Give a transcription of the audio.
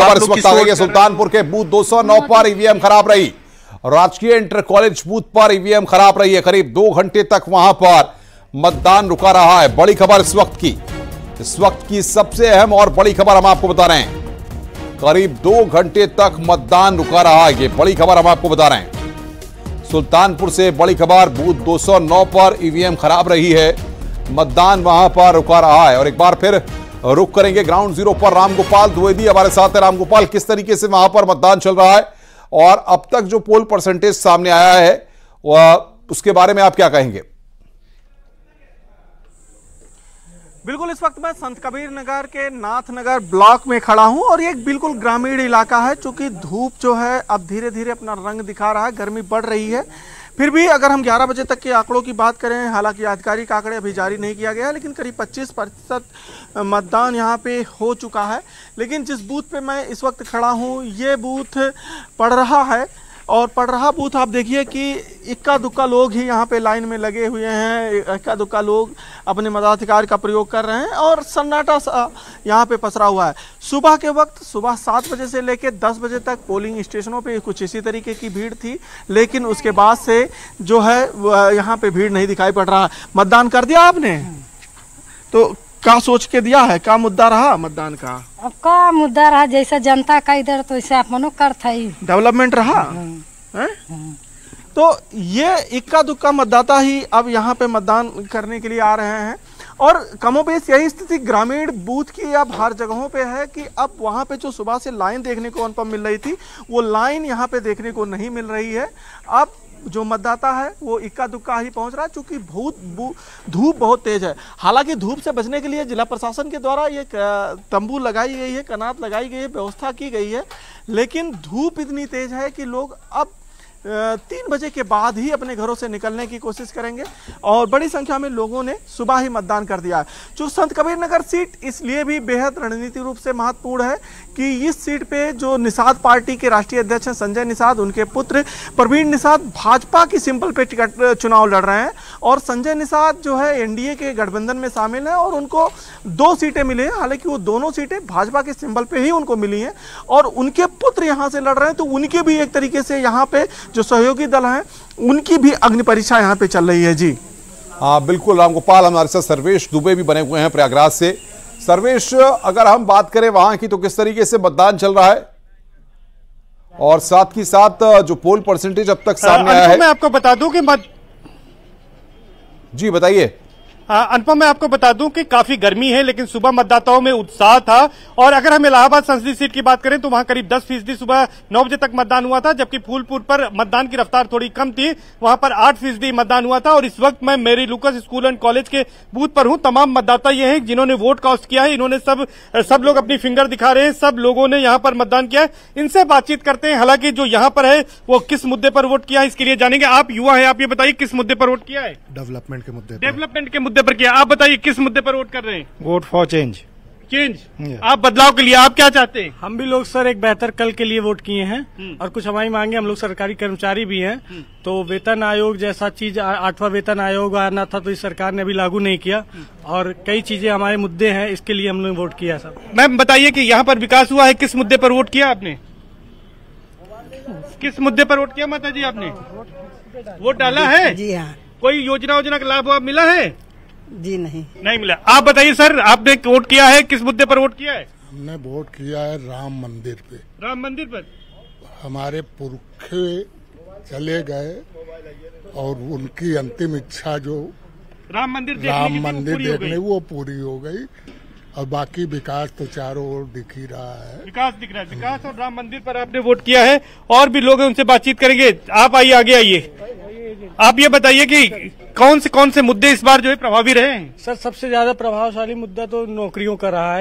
खबर इस वक्त आ है सुल्तानपुर के बूथ 209 पर ईवीएम खराब रही राजकीय इंटर कॉलेज बूथ पर ईवीएम खराब रही है करीब दो घंटे तक वहां पर मतदान रुका रहा है बड़ी खबर इस वक्त की इस वक्त की सबसे अहम और बड़ी खबर हम आपको बता रहे हैं करीब दो घंटे तक मतदान रुका रहा है ये बड़ी खबर हम आपको बता रहे हैं सुल्तानपुर से बड़ी खबर बूथ 209 पर ईवीएम खराब रही है मतदान वहां पर रुका रहा है और एक बार फिर रुक करेंगे ग्राउंड जीरो पर रामगोपाल द्विवेदी हमारे साथ है रामगोपाल किस तरीके से वहां पर मतदान चल रहा है और अब तक जो पोल परसेंटेज सामने आया है उसके बारे में आप क्या कहेंगे बिल्कुल इस वक्त मैं संत कबीर नगर के नाथनगर ब्लॉक में खड़ा हूं और ये एक बिल्कुल ग्रामीण इलाका है चूंकि धूप जो है अब धीरे धीरे अपना रंग दिखा रहा है गर्मी बढ़ रही है फिर भी अगर हम 11 बजे तक के आंकड़ों की बात करें हालांकि आधिकारिक आंकड़े अभी जारी नहीं किया गया लेकिन करीब 25 प्रतिशत मतदान यहाँ पे हो चुका है लेकिन जिस बूथ पे मैं इस वक्त खड़ा हूँ ये बूथ पड़ रहा है और पड़ रहा बूथ आप देखिए कि इक्का दुक्का लोग ही यहाँ पे लाइन में लगे हुए हैं इक्का दुक्का लोग अपने मताधिकार का प्रयोग कर रहे हैं और सन्नाटा यहाँ पे पसरा हुआ है सुबह के वक्त सुबह सात बजे से लेकर दस बजे तक पोलिंग स्टेशनों पे कुछ इसी तरीके की भीड़ थी लेकिन उसके बाद से जो है यहाँ पे भीड़ नहीं दिखाई पड़ रहा मतदान कर दिया आपने तो क्या सोच के दिया है क्या मुद्दा रहा मतदान का अब का मुद्दा रहा जैसा जनता का इधर तो ऐसे आप मनो करता ही डेवलपमेंट रहा हम्म। तो ये इक्का दुक्का मतदाता ही अब यहाँ पे मतदान करने के लिए आ रहे हैं और कमोपेश यही स्थिति ग्रामीण बूथ की अब हर जगहों पे है कि अब वहाँ पे जो सुबह से लाइन देखने को अनुपम मिल रही थी वो लाइन यहाँ पे देखने को नहीं मिल रही है अब जो मतदाता है वो इक्का दुक्का ही पहुंच रहा है चूंकि बहुत धूप बहुत तेज है हालांकि धूप से बचने के लिए जिला प्रशासन के द्वारा ये तंबू लगाई गई है कनात लगाई गई है व्यवस्था की गई है लेकिन धूप इतनी तेज है कि लोग अब तीन बजे के बाद ही अपने घरों से निकलने की कोशिश करेंगे और बड़ी संख्या में लोगों ने सुबह ही मतदान कर दिया है जो संत कबीर नगर सीट इसलिए भी बेहद रणनीति रूप से महत्वपूर्ण है कि इस सीट पे जो निषाद पार्टी के राष्ट्रीय अध्यक्ष हैं संजय निषाद उनके पुत्र प्रवीण निषाद भाजपा की सिंपल पे टिकट चुनाव लड़ रहे हैं और संजय निषाद जो है एनडीए के गठबंधन में शामिल हैं और उनको दो सीटें मिली हैं हालांकि वो दोनों सीटें भाजपा के सिंबल पर ही उनको मिली हैं और उनके पुत्र यहाँ से लड़ रहे हैं तो उनके भी एक तरीके से यहाँ पे जो सहयोगी दल हैं उनकी भी अग्नि परीक्षा यहाँ पे चल रही है जी हाँ बिल्कुल रामगोपाल हमारे साथ सर्वेश दुबे भी बने हुए हैं प्रयागराज से सर्वेश अगर हम बात करें वहाँ की तो किस तरीके से मतदान चल रहा है और साथ ही साथ जो पोल परसेंटेज अब तक सामने आया है मैं आपको बता दूं कि मत जी बताइए हाँ, अनुपम मैं आपको बता दूं कि काफी गर्मी है लेकिन सुबह मतदाताओं में उत्साह था और अगर हम इलाहाबाद संसदीय सीट की बात करें तो वहां करीब 10 फीसदी सुबह नौ बजे तक मतदान हुआ था जबकि फूलपुर पर मतदान की रफ्तार थोड़ी कम थी वहां पर आठ फीसदी मतदान हुआ था और इस वक्त मैं मेरी लुकस स्कूल एंड कॉलेज के बूथ पर हूं तमाम मतदाता ये है जिन्होंने वोट कास्ट किया है इन्होंने सब सब लोग अपनी फिंगर दिखा रहे हैं सब लोगों ने यहाँ पर मतदान किया है इनसे बातचीत करते हैं हालांकि जो यहाँ पर है वो किस मुद्दे पर वोट किया है इसके लिए जानेंगे आप युवा है आप ये बताइए किस मुद्दे पर वोट किया है डेवलपमेंट के मुद्दे डेवलपमेंट के मुद्दे मुद्दे पर किया आप बताइए किस मुद्दे पर वोट कर रहे हैं वोट फॉर चेंज चेंज आप बदलाव के लिए आप क्या चाहते हैं हम भी लोग सर एक बेहतर कल के लिए वोट किए हैं हम्म। और कुछ हमारी मांगे हम लोग सरकारी कर्मचारी भी हैं हम्म। तो वेतन आयोग जैसा चीज आठवां वेतन आयोग आना था तो इस सरकार ने अभी लागू नहीं किया हम्म। और कई चीजें हमारे मुद्दे हैं इसके लिए हमने वोट किया सर मैम बताइए की यहाँ पर विकास हुआ है किस मुद्दे पर वोट किया आपने किस मुद्दे पर वोट किया माता जी आपने हाँ, वोट डाला है जी हाँ कोई योजना योजना का लाभ मिला है जी नहीं नहीं मिला आप बताइए सर आपने वोट किया है किस मुद्दे पर वोट किया है हमने वोट किया है राम मंदिर पे राम मंदिर पर हमारे पुरखे चले गए और उनकी अंतिम इच्छा जो राम मंदिर राम मंदिर देखने वो पूरी हो गई और बाकी विकास तो चारों ओर दिख ही रहा है विकास दिख रहा है विकास और राम मंदिर पर आपने वोट किया है और भी लोग उनसे बातचीत करेंगे आप आइए आगे आइए आप ये बताइए कि कौन से कौन से मुद्दे इस बार जो है प्रभावी रहे सर सबसे ज्यादा प्रभावशाली मुद्दा तो नौकरियों का रहा है